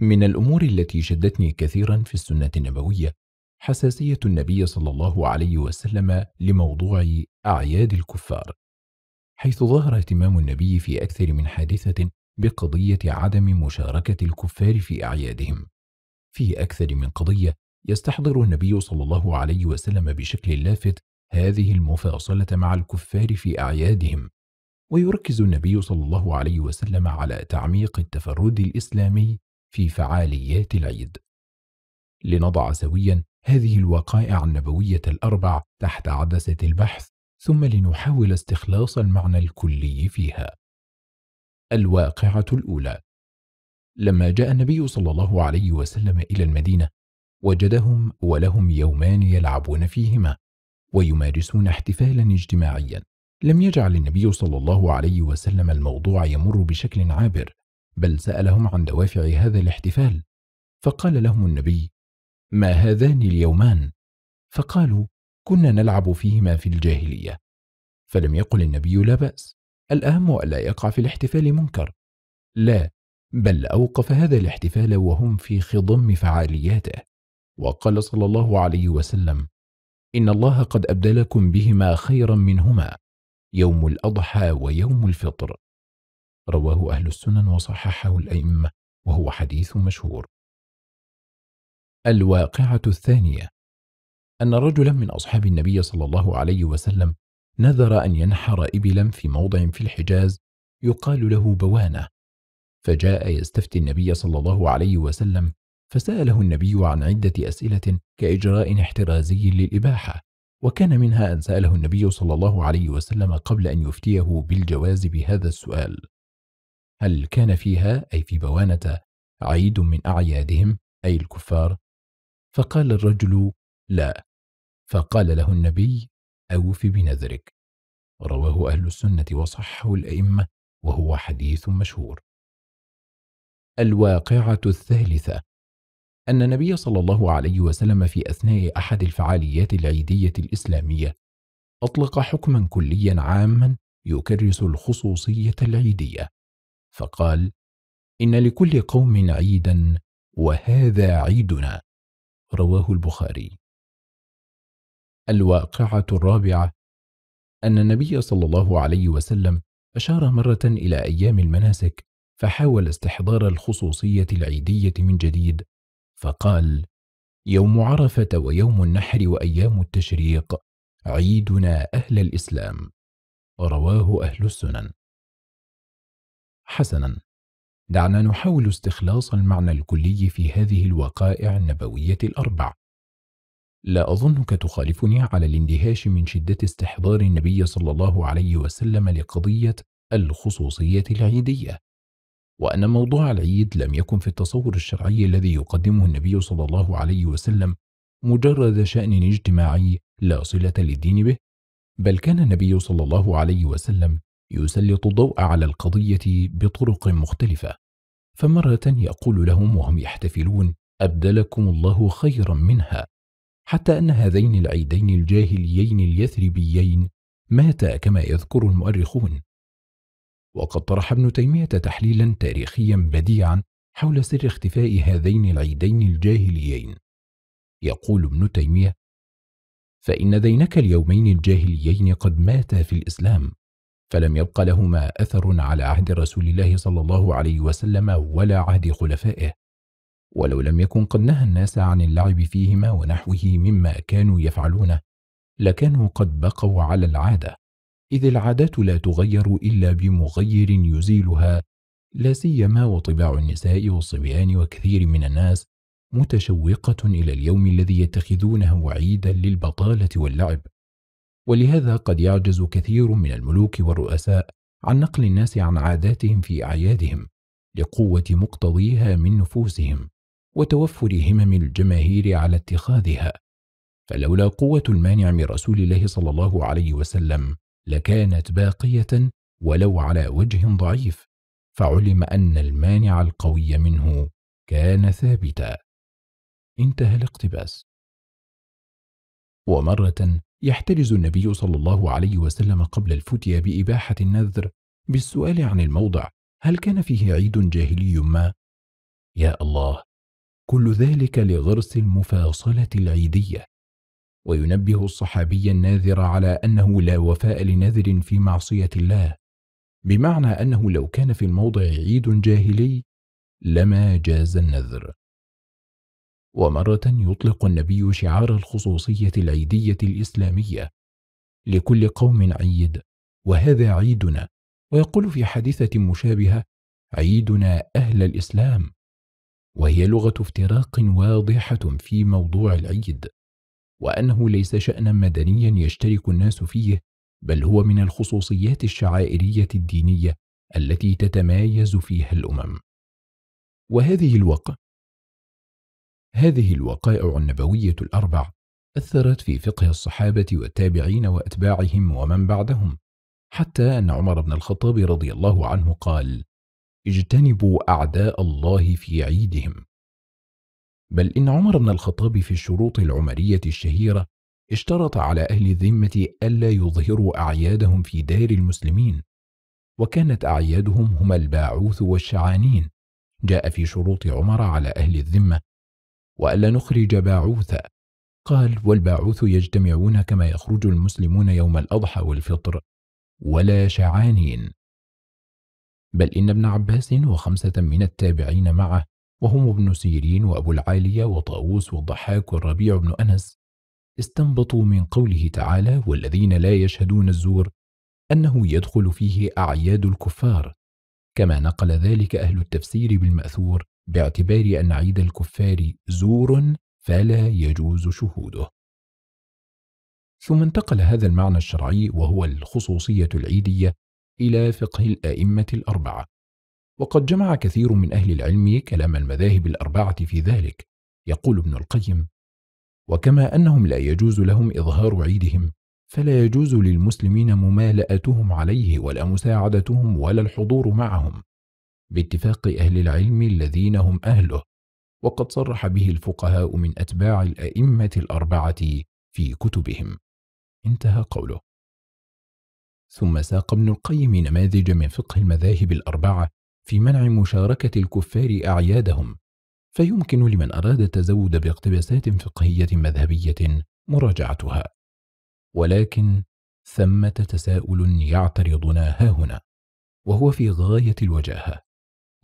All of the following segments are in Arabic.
من الأمور التي شدتني كثيرا في السنة النبوية حساسية النبي صلى الله عليه وسلم لموضوع أعياد الكفار حيث ظهر اهتمام النبي في أكثر من حادثة بقضية عدم مشاركة الكفار في أعيادهم في أكثر من قضية يستحضر النبي صلى الله عليه وسلم بشكل لافت هذه المفاصلة مع الكفار في أعيادهم ويركز النبي صلى الله عليه وسلم على تعميق التفرد الإسلامي في فعاليات العيد لنضع سويا هذه الوقائع النبوية الأربع تحت عدسة البحث ثم لنحاول استخلاص المعنى الكلي فيها الواقعة الأولى لما جاء النبي صلى الله عليه وسلم إلى المدينة وجدهم ولهم يومان يلعبون فيهما ويمارسون احتفالا اجتماعيا لم يجعل النبي صلى الله عليه وسلم الموضوع يمر بشكل عابر بل سألهم عن دوافع هذا الاحتفال فقال لهم النبي ما هذان اليومان فقالوا كنا نلعب فيهما في الجاهلية فلم يقل النبي لا بأس الأهم ألا يقع في الاحتفال منكر لا بل أوقف هذا الاحتفال وهم في خضم فعالياته وقال صلى الله عليه وسلم إن الله قد أبدلكم بهما خيرا منهما يوم الأضحى ويوم الفطر رواه أهل السنن وصححه الأئمة وهو حديث مشهور الواقعة الثانية أن رجلا من أصحاب النبي صلى الله عليه وسلم نذر أن ينحر إبلا في موضع في الحجاز يقال له بوانة فجاء يستفتي النبي صلى الله عليه وسلم فسأله النبي عن عدة أسئلة كإجراء احترازي للإباحة وكان منها أن سأله النبي صلى الله عليه وسلم قبل أن يفتيه بالجواز بهذا السؤال هل كان فيها أي في بوانة عيد من أعيادهم أي الكفار فقال الرجل لا فقال له النبي أوف بنذرك رواه أهل السنة وصحه الأئمة وهو حديث مشهور الواقعة الثالثة أن النبي صلى الله عليه وسلم في أثناء أحد الفعاليات العيدية الإسلامية أطلق حكما كليا عاما يكرس الخصوصية العيدية فقال إن لكل قوم عيدا وهذا عيدنا رواه البخاري الواقعة الرابعة أن النبي صلى الله عليه وسلم أشار مرة إلى أيام المناسك فحاول استحضار الخصوصية العيدية من جديد فقال يوم عرفة ويوم النحر وأيام التشريق عيدنا أهل الإسلام رواه أهل السنن حسنا دعنا نحاول استخلاص المعنى الكلي في هذه الوقائع النبوية الأربع لا أظنك تخالفني على الاندهاش من شدة استحضار النبي صلى الله عليه وسلم لقضية الخصوصية العيدية وأن موضوع العيد لم يكن في التصور الشرعي الذي يقدمه النبي صلى الله عليه وسلم مجرد شأن اجتماعي لا صلة للدين به بل كان النبي صلى الله عليه وسلم يسلط الضوء على القضية بطرق مختلفة فمرة يقول لهم وهم يحتفلون أبدلكم الله خيرا منها حتى أن هذين العيدين الجاهليين اليثربيين ماتا كما يذكر المؤرخون وقد طرح ابن تيمية تحليلا تاريخيا بديعا حول سر اختفاء هذين العيدين الجاهليين يقول ابن تيمية فإن ذينك اليومين الجاهليين قد ماتا في الإسلام فلم يبق لهما أثر على عهد رسول الله صلى الله عليه وسلم ولا عهد خلفائه ولو لم يكن قد نهى الناس عن اللعب فيهما ونحوه مما كانوا يفعلونه لكانوا قد بقوا على العادة إذ العادات لا تغير إلا بمغير يزيلها لا سيما وطباع النساء والصبيان وكثير من الناس متشوقة إلى اليوم الذي يتخذونه عيدا للبطالة واللعب ولهذا قد يعجز كثير من الملوك والرؤساء عن نقل الناس عن عاداتهم في أعيادهم لقوة مقتضيها من نفوسهم وتوفر همم الجماهير على اتخاذها فلولا قوة المانع من رسول الله صلى الله عليه وسلم لكانت باقية ولو على وجه ضعيف فعلم أن المانع القوي منه كان ثابتا انتهى الاقتباس ومرة يحترز النبي صلى الله عليه وسلم قبل الفتية بإباحة النذر بالسؤال عن الموضع هل كان فيه عيد جاهلي ما؟ يا الله كل ذلك لغرس المفاصلة العيدية وينبه الصحابي الناذر على أنه لا وفاء لنذر في معصية الله بمعنى أنه لو كان في الموضع عيد جاهلي لما جاز النذر ومرة يطلق النبي شعار الخصوصية العيدية الإسلامية لكل قوم عيد وهذا عيدنا ويقول في حادثة مشابهة عيدنا أهل الإسلام وهي لغة افتراق واضحة في موضوع العيد وأنه ليس شأنا مدنيا يشترك الناس فيه بل هو من الخصوصيات الشعائرية الدينية التي تتمايز فيها الأمم وهذه الوقت هذه الوقائع النبوية الأربع أثرت في فقه الصحابة والتابعين وأتباعهم ومن بعدهم حتى أن عمر بن الخطاب رضي الله عنه قال اجتنبوا أعداء الله في عيدهم بل إن عمر بن الخطاب في الشروط العمرية الشهيرة اشترط على أهل الذمة ألا يظهروا أعيادهم في دار المسلمين وكانت أعيادهم هما الباعوث والشعانين جاء في شروط عمر على أهل الذمة وألا نخرج باعوثا قال والباعوث يجتمعون كما يخرج المسلمون يوم الأضحى والفطر ولا شعانين بل إن ابن عباس وخمسة من التابعين معه وهم ابن سيرين وأبو العالية وطاووس والضحاك والربيع بن أنس استنبطوا من قوله تعالى والذين لا يشهدون الزور أنه يدخل فيه أعياد الكفار كما نقل ذلك أهل التفسير بالمأثور باعتبار أن عيد الكفار زور فلا يجوز شهوده ثم انتقل هذا المعنى الشرعي وهو الخصوصية العيدية إلى فقه الأئمة الأربعة وقد جمع كثير من أهل العلم كلام المذاهب الأربعة في ذلك يقول ابن القيم وكما أنهم لا يجوز لهم إظهار عيدهم فلا يجوز للمسلمين ممالأتهم عليه ولا مساعدتهم ولا الحضور معهم باتفاق أهل العلم الذين هم أهله وقد صرح به الفقهاء من أتباع الأئمة الأربعة في كتبهم انتهى قوله ثم ساق ابن القيم نماذج من فقه المذاهب الأربعة في منع مشاركة الكفار أعيادهم فيمكن لمن أراد التزود باقتباسات فقهية مذهبية مراجعتها ولكن ثمة تساؤل يعترضنا هنا وهو في غاية الوجاهة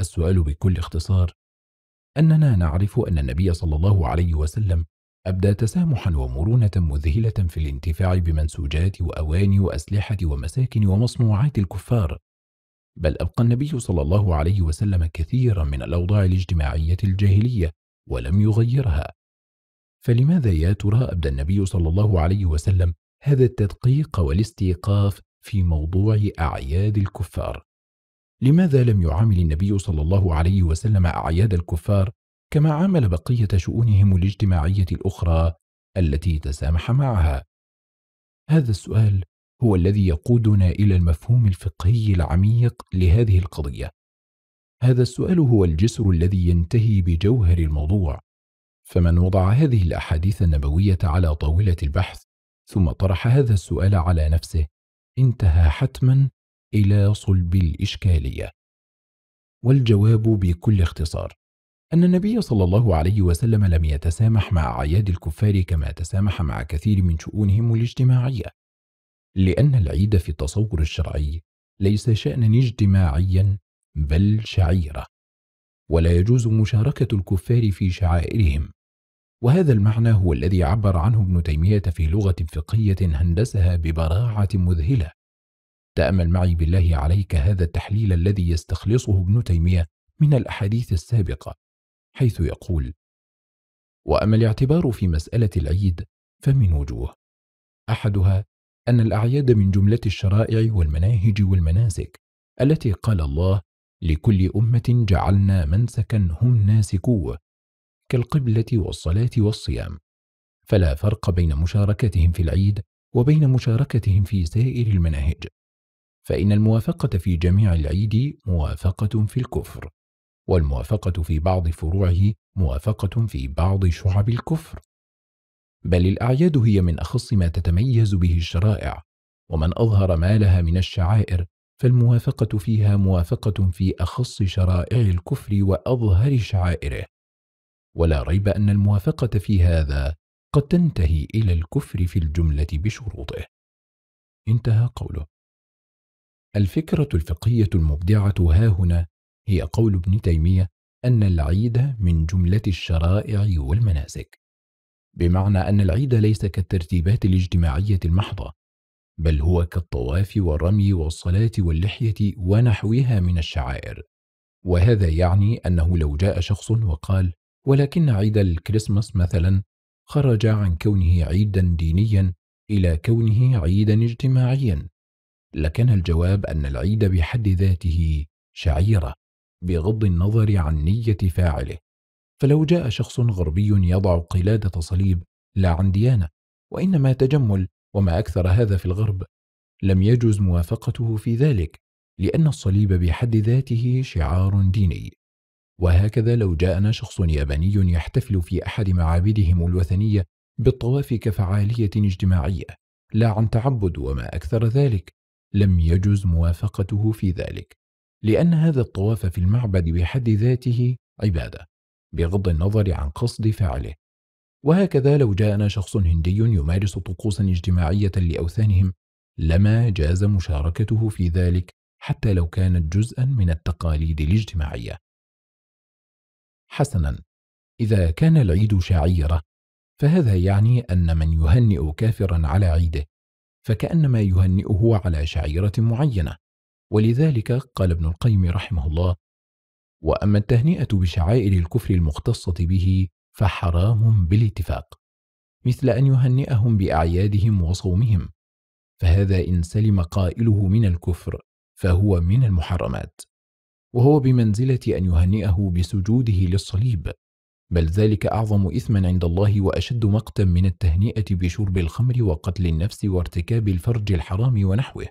السؤال بكل اختصار أننا نعرف أن النبي صلى الله عليه وسلم أبدى تسامحا ومرونة مذهلة في الانتفاع بمنسوجات وأواني وأسلحة ومساكن ومصنوعات الكفار بل أبقى النبي صلى الله عليه وسلم كثيرا من الأوضاع الاجتماعية الجاهلية ولم يغيرها فلماذا يا ترى أبدى النبي صلى الله عليه وسلم هذا التدقيق والاستيقاف في موضوع أعياد الكفار لماذا لم يعامل النبي صلى الله عليه وسلم أعياد الكفار كما عامل بقية شؤونهم الاجتماعية الأخرى التي تسامح معها؟ هذا السؤال هو الذي يقودنا إلى المفهوم الفقهي العميق لهذه القضية. هذا السؤال هو الجسر الذي ينتهي بجوهر الموضوع، فمن وضع هذه الأحاديث النبوية على طاولة البحث ثم طرح هذا السؤال على نفسه انتهى حتما إلى صلب الإشكالية والجواب بكل اختصار أن النبي صلى الله عليه وسلم لم يتسامح مع أعياد الكفار كما تسامح مع كثير من شؤونهم الاجتماعية لأن العيد في التصور الشرعي ليس شأنا اجتماعيا بل شعيرة ولا يجوز مشاركة الكفار في شعائرهم وهذا المعنى هو الذي عبر عنه ابن تيمية في لغة فقهية هندسها ببراعة مذهلة تأمل معي بالله عليك هذا التحليل الذي يستخلصه ابن تيمية من الأحاديث السابقة حيث يقول وأما الاعتبار في مسألة العيد فمن وجوه أحدها أن الأعياد من جملة الشرائع والمناهج والمناسك التي قال الله لكل أمة جعلنا منسكا هم ناسكوه كالقبلة والصلاة والصيام فلا فرق بين مشاركتهم في العيد وبين مشاركتهم في سائر المناهج فإن الموافقة في جميع العيد موافقة في الكفر والموافقة في بعض فروعه موافقة في بعض شعب الكفر بل الأعياد هي من أخص ما تتميز به الشرائع ومن أظهر ما لها من الشعائر فالموافقة فيها موافقة في أخص شرائع الكفر وأظهر شعائره ولا ريب أن الموافقة في هذا قد تنتهي إلى الكفر في الجملة بشروطه انتهى قوله الفكرة الفقهية المبدعة هاهنا هي قول ابن تيمية أن العيد من جملة الشرائع والمناسك بمعنى أن العيد ليس كالترتيبات الاجتماعية المحضة بل هو كالطواف والرمي والصلاة واللحية ونحوها من الشعائر وهذا يعني أنه لو جاء شخص وقال ولكن عيد الكريسماس مثلا خرج عن كونه عيدا دينيا إلى كونه عيدا اجتماعيا لكان الجواب أن العيد بحد ذاته شعيرة بغض النظر عن نية فاعله فلو جاء شخص غربي يضع قلادة صليب لا عن ديانة وإنما تجمل وما أكثر هذا في الغرب لم يجز موافقته في ذلك لأن الصليب بحد ذاته شعار ديني وهكذا لو جاءنا شخص ياباني يحتفل في أحد معابدهم الوثنية بالطواف كفعالية اجتماعية لا عن تعبد وما أكثر ذلك لم يجز موافقته في ذلك لأن هذا الطواف في المعبد بحد ذاته عبادة بغض النظر عن قصد فاعله وهكذا لو جاءنا شخص هندي يمارس طقوسا اجتماعية لأوثانهم لما جاز مشاركته في ذلك حتى لو كانت جزءا من التقاليد الاجتماعية حسنا إذا كان العيد شعيرة فهذا يعني أن من يهنئ كافرا على عيده فكأنما يهنئه على شعيرة معينة ولذلك قال ابن القيم رحمه الله وأما التهنئة بشعائر الكفر المختصة به فحرام بالاتفاق مثل أن يهنئهم بأعيادهم وصومهم فهذا إن سلم قائله من الكفر فهو من المحرمات وهو بمنزلة أن يهنئه بسجوده للصليب بل ذلك أعظم إثما عند الله وأشد مقتا من التهنئة بشرب الخمر وقتل النفس وارتكاب الفرج الحرام ونحوه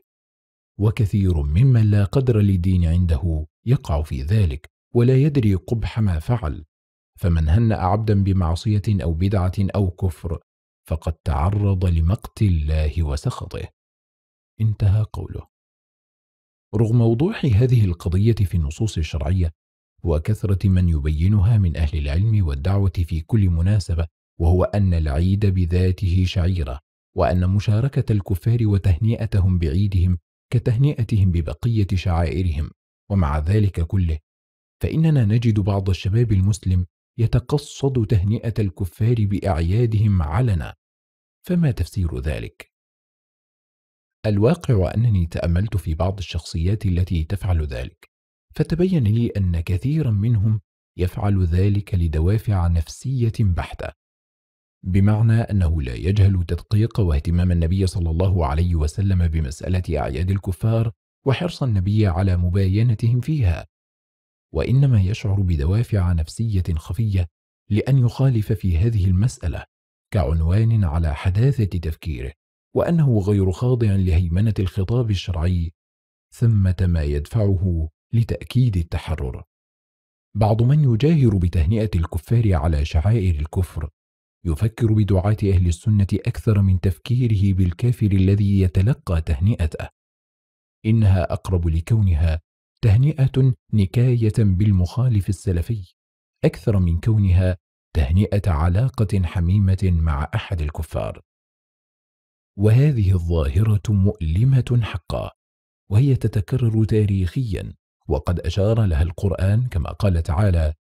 وكثير ممن لا قدر للدين عنده يقع في ذلك ولا يدري قبح ما فعل فمن هنأ عبدا بمعصية أو بدعة أو كفر فقد تعرض لمقت الله وسخطه انتهى قوله رغم وضوح هذه القضية في النصوص الشرعية وكثرة من يبينها من أهل العلم والدعوة في كل مناسبة وهو أن العيد بذاته شعيرة وأن مشاركة الكفار وتهنئتهم بعيدهم كتهنئتهم ببقية شعائرهم ومع ذلك كله فإننا نجد بعض الشباب المسلم يتقصد تهنئة الكفار بأعيادهم علنا فما تفسير ذلك؟ الواقع أنني تأملت في بعض الشخصيات التي تفعل ذلك فتبين لي أن كثيرا منهم يفعل ذلك لدوافع نفسية بحتة بمعنى أنه لا يجهل تدقيق واهتمام النبي صلى الله عليه وسلم بمسألة أعياد الكفار وحرص النبي على مباينتهم فيها وإنما يشعر بدوافع نفسية خفية لأن يخالف في هذه المسألة كعنوان على حداثة تفكيره وأنه غير خاضع لهيمنة الخطاب الشرعي ثمة ما يدفعه لتأكيد التحرر بعض من يجاهر بتهنئة الكفار على شعائر الكفر يفكر بدعاة أهل السنة أكثر من تفكيره بالكافر الذي يتلقى تهنئته إنها أقرب لكونها تهنئة نكاية بالمخالف السلفي أكثر من كونها تهنئة علاقة حميمة مع أحد الكفار وهذه الظاهرة مؤلمة حقا وهي تتكرر تاريخيا وقد أشار لها القرآن كما قال تعالى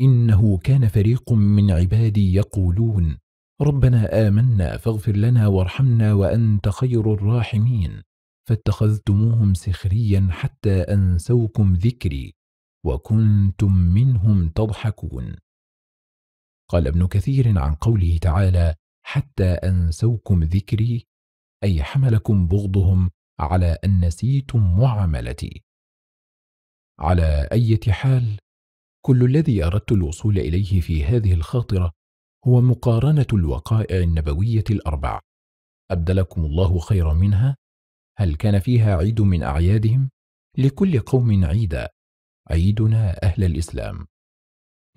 إنه كان فريق من عبادي يقولون ربنا آمنا فاغفر لنا وارحمنا وأنت خير الراحمين فاتخذتموهم سخريا حتى أنسوكم ذكري وكنتم منهم تضحكون قال ابن كثير عن قوله تعالى حتى أنسوكم ذكري أي حملكم بغضهم على أن نسيتم معاملتي على أي حال كل الذي أردت الوصول إليه في هذه الخاطرة هو مقارنة الوقائع النبوية الأربع أبدلكم الله خيرا منها هل كان فيها عيد من أعيادهم؟ لكل قوم عيدا عيدنا أهل الإسلام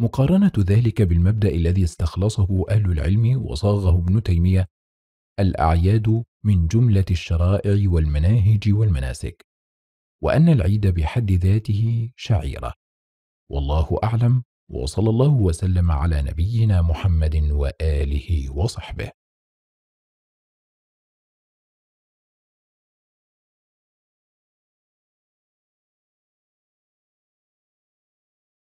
مقارنة ذلك بالمبدأ الذي استخلصه أهل العلم وصاغه ابن تيمية الأعياد من جملة الشرائع والمناهج والمناسك وأن العيد بحد ذاته شعيرة والله أعلم وصلى الله وسلم على نبينا محمد وآله وصحبه